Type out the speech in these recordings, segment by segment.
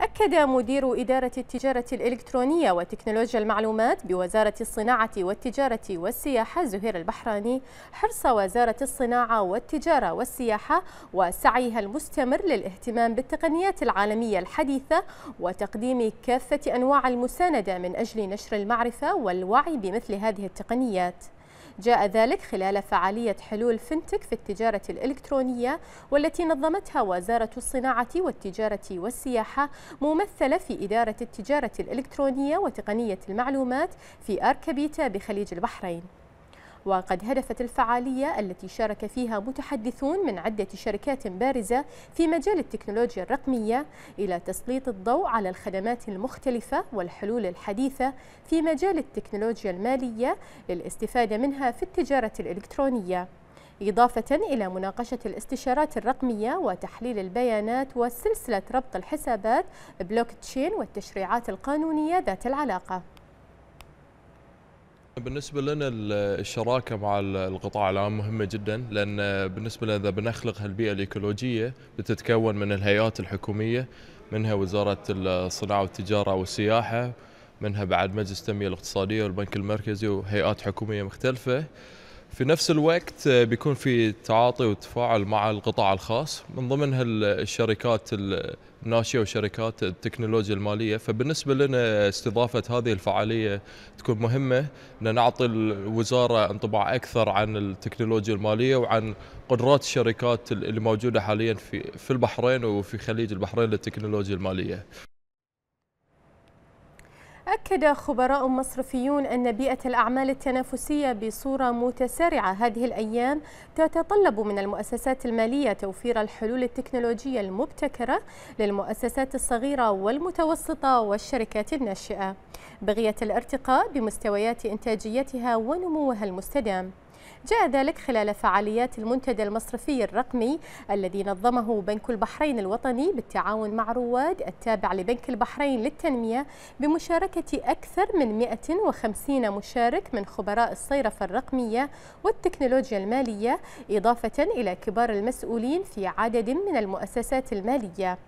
أكد مدير إدارة التجارة الإلكترونية وتكنولوجيا المعلومات بوزارة الصناعة والتجارة والسياحة زهير البحراني حرص وزارة الصناعة والتجارة والسياحة وسعيها المستمر للاهتمام بالتقنيات العالمية الحديثة وتقديم كافة أنواع المساندة من أجل نشر المعرفة والوعي بمثل هذه التقنيات جاء ذلك خلال فعالية حلول فنتك في التجارة الإلكترونية والتي نظمتها وزارة الصناعة والتجارة والسياحة ممثلة في إدارة التجارة الإلكترونية وتقنية المعلومات في أركبيتا بخليج البحرين وقد هدفت الفعالية التي شارك فيها متحدثون من عدة شركات بارزة في مجال التكنولوجيا الرقمية إلى تسليط الضوء على الخدمات المختلفة والحلول الحديثة في مجال التكنولوجيا المالية للاستفادة منها في التجارة الإلكترونية إضافة إلى مناقشة الاستشارات الرقمية وتحليل البيانات وسلسلة ربط الحسابات بلوك تشين والتشريعات القانونية ذات العلاقة بالنسبة لنا الشراكة مع القطاع العام مهمة جدا لأن بالنسبة لنا إذا بنخلق هالبيئة الإيكولوجية بتتكون من الهيئات الحكومية منها وزارة الصناعة والتجارة والسياحة منها بعد مجلس التنمية الاقتصادية والبنك المركزي وهيئات حكومية مختلفة في نفس الوقت آه، بيكون في تعاطي وتفاعل مع القطاع الخاص من ضمنها الشركات الناشئه وشركات التكنولوجيا الماليه فبالنسبه لنا استضافه هذه الفعاليه تكون مهمه ان نعطي الوزاره انطباع اكثر عن التكنولوجيا الماليه وعن قدرات الشركات اللي موجوده حاليا في في البحرين وفي خليج البحرين للتكنولوجيا الماليه أكد خبراء مصرفيون أن بيئة الأعمال التنافسية بصورة متسارعة هذه الأيام تتطلب من المؤسسات المالية توفير الحلول التكنولوجية المبتكرة للمؤسسات الصغيرة والمتوسطة والشركات الناشئة بغية الارتقاء بمستويات إنتاجيتها ونموها المستدام جاء ذلك خلال فعاليات المنتدى المصرفي الرقمي الذي نظمه بنك البحرين الوطني بالتعاون مع رواد التابع لبنك البحرين للتنمية بمشاركة أكثر من 150 مشارك من خبراء الصيرفة الرقمية والتكنولوجيا المالية إضافة إلى كبار المسؤولين في عدد من المؤسسات المالية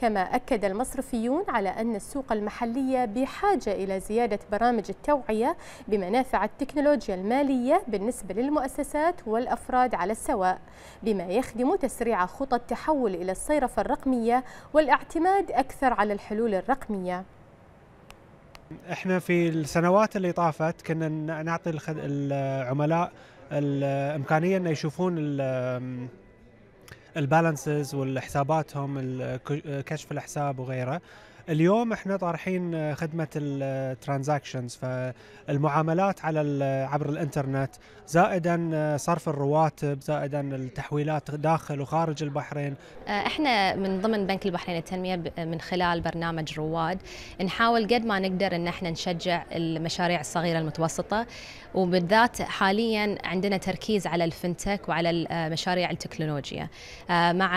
كما أكد المصرفيون على أن السوق المحلية بحاجة إلى زيادة برامج التوعية بمنافع التكنولوجيا المالية بالنسبة للمؤسسات والأفراد على السواء بما يخدم تسريع خطط التحول إلى الصيرفة الرقمية والاعتماد أكثر على الحلول الرقمية احنا في السنوات اللي طافت كنا نعطي العملاء الامكانيه انه يشوفون البالانسز والحساباتهم كشف الحساب وغيره اليوم احنا طارحين آه، خدمه الترانزاكشنز فالمعاملات على عبر الانترنت زائدا آه، صرف الرواتب زائدا التحويلات داخل وخارج البحرين آه، احنا من ضمن بنك البحرين للتنميه من خلال برنامج رواد نحاول قد ما نقدر ان احنا نشجع المشاريع الصغيره المتوسطه وبالذات حاليا عندنا تركيز على الفنتك وعلى مشاريع التكنولوجيا مع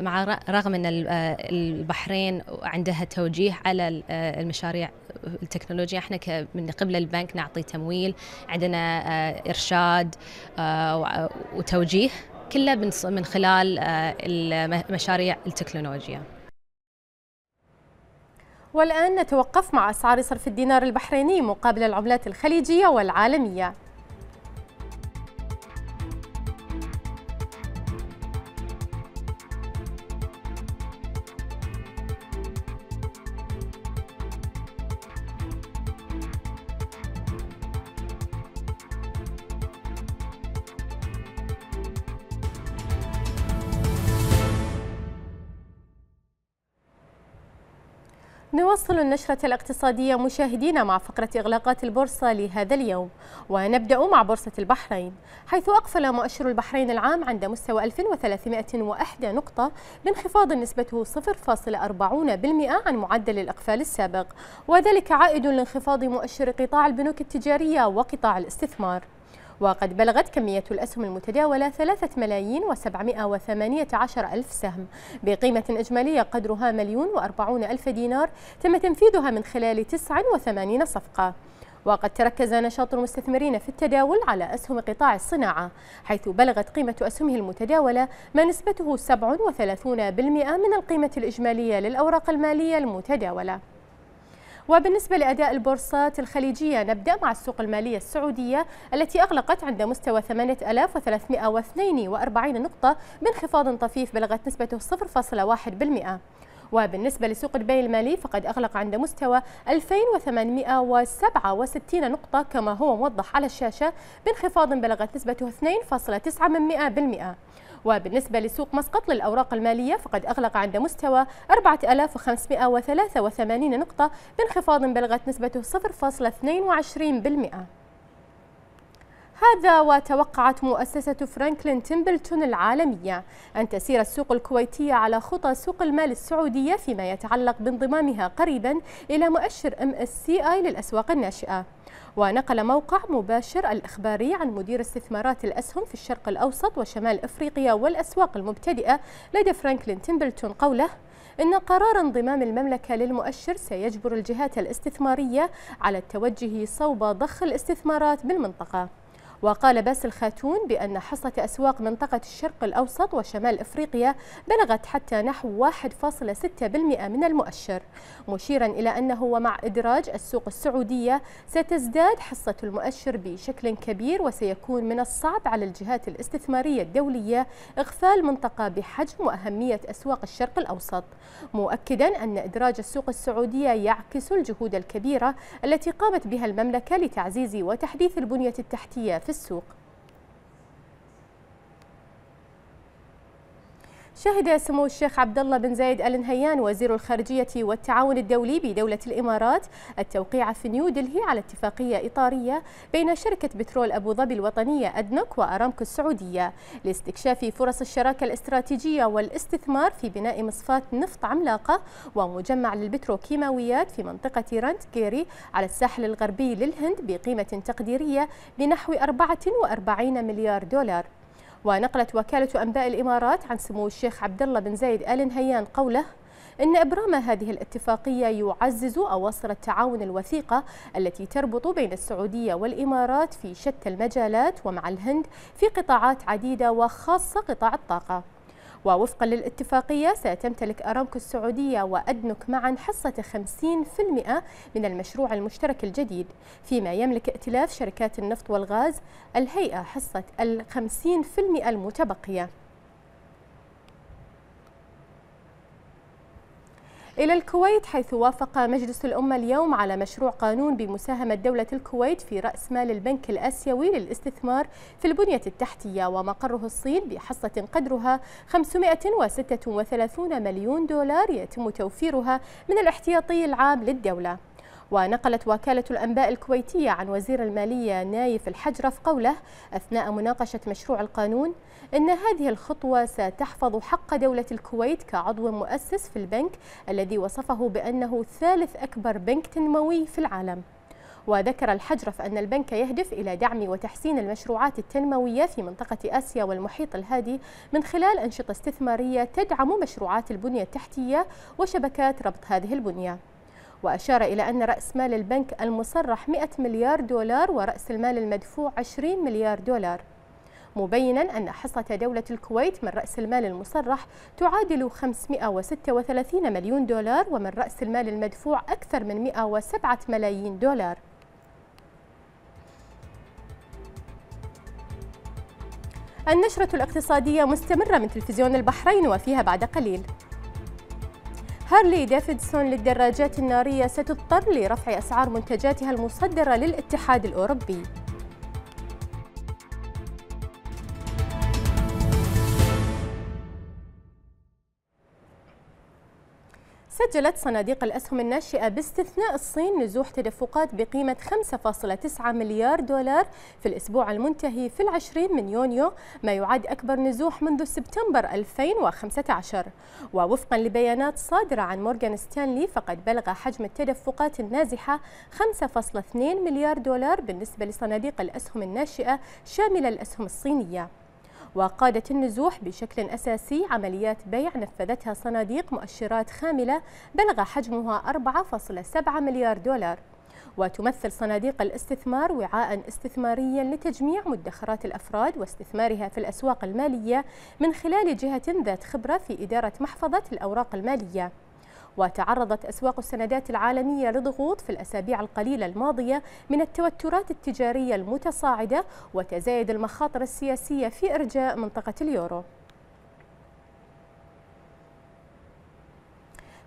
مع رغم ان البحرين عندها توجه التوجيه على آه، المشاريع آه، التكنولوجيا احنا من قبل البنك نعطي تمويل عندنا آه، ارشاد وتوجيه كله من خلال المشاريع التكنولوجيا والآن نتوقف مع أسعار صرف الدينار البحريني مقابل العملات الخليجية والعالمية نواصل النشرة الاقتصادية مشاهدينا مع فقرة إغلاقات البورصة لهذا اليوم ونبدأ مع بورصة البحرين حيث أقفل مؤشر البحرين العام عند مستوى 1301 نقطة بانخفاض نسبته 0.40% عن معدل الإقفال السابق وذلك عائد لانخفاض مؤشر قطاع البنوك التجارية وقطاع الاستثمار وقد بلغت كمية الأسهم المتداولة 3 ملايين و718 ألف سهم بقيمة إجمالية قدرها مليون وأربعون ألف دينار تم تنفيذها من خلال 89 صفقة وقد تركز نشاط المستثمرين في التداول على أسهم قطاع الصناعة حيث بلغت قيمة أسهمه المتداولة ما نسبته 37% من القيمة الإجمالية للأوراق المالية المتداولة وبالنسبة لأداء البورصات الخليجية نبدأ مع السوق المالية السعودية التي أغلقت عند مستوى 8342 نقطة بانخفاض طفيف بلغت نسبته 0.1%. وبالنسبة لسوق دبي المالي فقد أغلق عند مستوى 2867 نقطة كما هو موضح على الشاشة بانخفاض بلغت نسبته 2.9%. وبالنسبة لسوق مسقط للأوراق المالية فقد أغلق عند مستوى 4583 نقطة بانخفاض بلغت نسبته 0.22% هذا وتوقعت مؤسسة فرانكلين تيمبلتون العالمية أن تسير السوق الكويتية على خطى سوق المال السعودية فيما يتعلق بانضمامها قريبا إلى مؤشر MSCI للأسواق الناشئة ونقل موقع مباشر الإخباري عن مدير استثمارات الأسهم في الشرق الأوسط وشمال أفريقيا والأسواق المبتدئة لدى فرانكلين تيمبلتون قوله إن قرار انضمام المملكة للمؤشر سيجبر الجهات الاستثمارية على التوجه صوب ضخ الاستثمارات بالمنطقة وقال باسل خاتون بأن حصة أسواق منطقة الشرق الأوسط وشمال إفريقيا بلغت حتى نحو 1.6% من المؤشر مشيرا إلى أنه ومع إدراج السوق السعودية ستزداد حصة المؤشر بشكل كبير وسيكون من الصعب على الجهات الاستثمارية الدولية إغفال منطقة بحجم وأهمية أسواق الشرق الأوسط مؤكدا أن إدراج السوق السعودية يعكس الجهود الكبيرة التي قامت بها المملكة لتعزيز وتحديث البنية التحتية في في السوق شهد سمو الشيخ عبد الله بن زايد ال نهيان وزير الخارجيه والتعاون الدولي بدوله الامارات التوقيع في نيو دلهي على اتفاقيه اطاريه بين شركه بترول ابو ظبي الوطنيه ادنوك وارامكو السعوديه لاستكشاف فرص الشراكه الاستراتيجيه والاستثمار في بناء مصفاه نفط عملاقه ومجمع للبتروكيماويات في منطقه رانت كيري على الساحل الغربي للهند بقيمه تقديريه بنحو 44 مليار دولار ونقلت وكالة أنباء الإمارات عن سمو الشيخ عبد الله بن زايد آل نهيان قوله إن إبرام هذه الاتفاقية يعزز أواصر التعاون الوثيقة التي تربط بين السعودية والإمارات في شتى المجالات ومع الهند في قطاعات عديدة وخاصة قطاع الطاقة ووفقا للاتفاقية ستمتلك أرامكو السعودية وأدنك معا حصة 50% من المشروع المشترك الجديد فيما يملك ائتلاف شركات النفط والغاز الهيئة حصة ال 50% المتبقية إلى الكويت حيث وافق مجلس الأمة اليوم على مشروع قانون بمساهمة دولة الكويت في رأس مال البنك الآسيوي للاستثمار في البنية التحتية ومقره الصين بحصة قدرها 536 مليون دولار يتم توفيرها من الاحتياطي العام للدولة ونقلت وكالة الأنباء الكويتية عن وزير المالية نايف الحجرف قوله أثناء مناقشة مشروع القانون إن هذه الخطوة ستحفظ حق دولة الكويت كعضو مؤسس في البنك الذي وصفه بأنه ثالث أكبر بنك تنموي في العالم وذكر الحجرف أن البنك يهدف إلى دعم وتحسين المشروعات التنموية في منطقة آسيا والمحيط الهادي من خلال أنشطة استثمارية تدعم مشروعات البنية التحتية وشبكات ربط هذه البنية وأشار إلى أن رأس مال البنك المصرح 100 مليار دولار ورأس المال المدفوع 20 مليار دولار مبينا أن حصة دولة الكويت من رأس المال المصرح تعادل 536 مليون دولار ومن رأس المال المدفوع أكثر من 107 ملايين دولار النشرة الاقتصادية مستمرة من تلفزيون البحرين وفيها بعد قليل هارلي ديفيدسون للدراجات النارية ستضطر لرفع أسعار منتجاتها المصدرة للاتحاد الأوروبي سجلت صناديق الأسهم الناشئة باستثناء الصين نزوح تدفقات بقيمة 5.9 مليار دولار في الأسبوع المنتهي في العشرين من يونيو ما يعد أكبر نزوح منذ سبتمبر 2015 ووفقا لبيانات صادرة عن مورغان ستانلي فقد بلغ حجم التدفقات النازحة 5.2 مليار دولار بالنسبة لصناديق الأسهم الناشئة شاملة الأسهم الصينية وقادت النزوح بشكل أساسي عمليات بيع نفذتها صناديق مؤشرات خاملة بلغ حجمها 4.7 مليار دولار وتمثل صناديق الاستثمار وعاء استثماريا لتجميع مدخرات الافراد واستثمارها في الاسواق الماليه من خلال جهه ذات خبره في اداره محفظه الاوراق الماليه وتعرضت أسواق السندات العالمية لضغوط في الأسابيع القليلة الماضية من التوترات التجارية المتصاعدة وتزايد المخاطر السياسية في إرجاء منطقة اليورو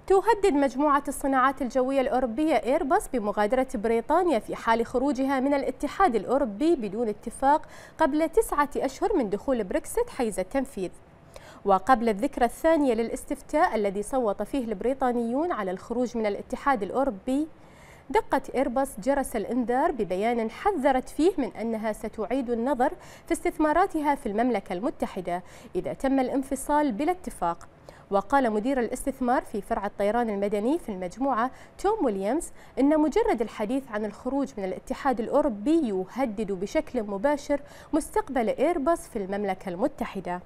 تهدد مجموعة الصناعات الجوية الأوروبية إيرباص بمغادرة بريطانيا في حال خروجها من الاتحاد الأوروبي بدون اتفاق قبل تسعة أشهر من دخول بريكسيت حيز التنفيذ وقبل الذكرى الثانية للاستفتاء الذي صوت فيه البريطانيون على الخروج من الاتحاد الأوروبي دقت إيرباص جرس الإنذار ببيان حذرت فيه من أنها ستعيد النظر في استثماراتها في المملكة المتحدة إذا تم الانفصال بلا اتفاق وقال مدير الاستثمار في فرع الطيران المدني في المجموعة توم ويليامز إن مجرد الحديث عن الخروج من الاتحاد الأوروبي يهدد بشكل مباشر مستقبل إيرباص في المملكة المتحدة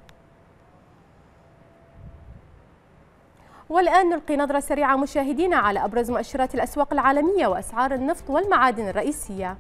والآن نلقي نظرة سريعة مشاهدينا على أبرز مؤشرات الأسواق العالمية وأسعار النفط والمعادن الرئيسية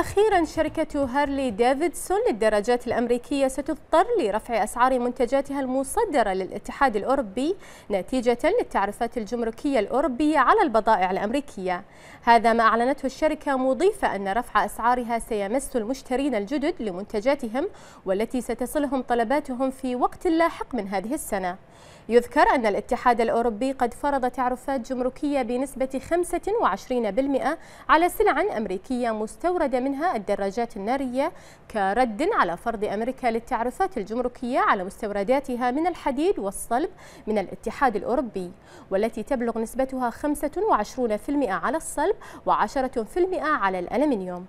أخيرا شركة هارلي ديفيدسون للدراجات الأمريكية ستضطر لرفع أسعار منتجاتها المصدرة للاتحاد الأوروبي نتيجة للتعرفات الجمركية الأوروبية على البضائع الأمريكية هذا ما أعلنته الشركة مضيفة أن رفع أسعارها سيمس المشترين الجدد لمنتجاتهم والتي ستصلهم طلباتهم في وقت لاحق من هذه السنة يذكر أن الاتحاد الأوروبي قد فرض تعرفات جمركية بنسبة 25% على سلع أمريكية مستوردة منها الدراجات النارية كرد على فرض أمريكا للتعرفات الجمركية على مستورداتها من الحديد والصلب من الاتحاد الأوروبي والتي تبلغ نسبتها 25% على الصلب و10% على الألمنيوم